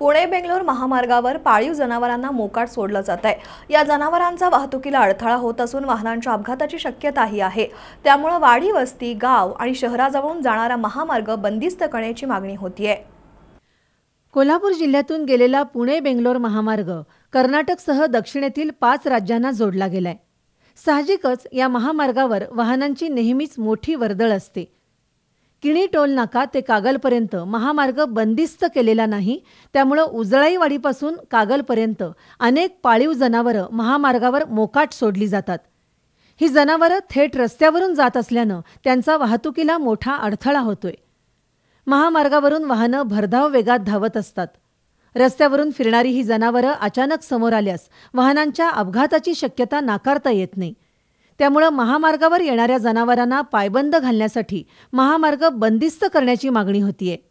पुणे बेंगलोर महामार्गावर पाळीव जनावरांना मोकाट सोडलं जात आहे या जनावरांचा वाहतुकीला अडथळा होत असून वाहनांच्या अपघाताची शक्यताही आहे त्यामुळे वाडी वस्ती गाव आणि शहराजवळून जाणारा महामार्ग बंदिस्त करण्याची मागणी होतीये कोल्हापूर जिल्ह्यातून गेलेला पुणे बेंगलोर महामार्ग कर्नाटकसह दक्षिणेतील पाच राज्यांना जोडला गेलाय साहजिकच या महामार्गावर वाहनांची नेहमीच मोठी वर्दळ असते किणी टोल नाका ते कागलपर्यंत महामार्ग बंदिस्त केलेला नाही त्यामुळं उजळाईवाडीपासून कागलपर्यंत अनेक पाळीव जनावरं महामार्गावर मोकाट सोडली जातात ही जनावरं थेट रस्त्यावरून जात असल्यानं त्यांचा वाहतुकीला मोठा अडथळा होतोय महामार्गावरून वाहनं भरधाव वेगात धावत असतात रस्त्यावरून फिरणारी ही जनावरं अचानक समोर आल्यास वाहनांच्या अपघाताची शक्यता नाकारता येत नाही त्यामुळं महामार्गावर येणाऱ्या जनावरांना पायबंद घालण्यासाठी महामार्ग बंदिस्त करण्याची मागणी होतीये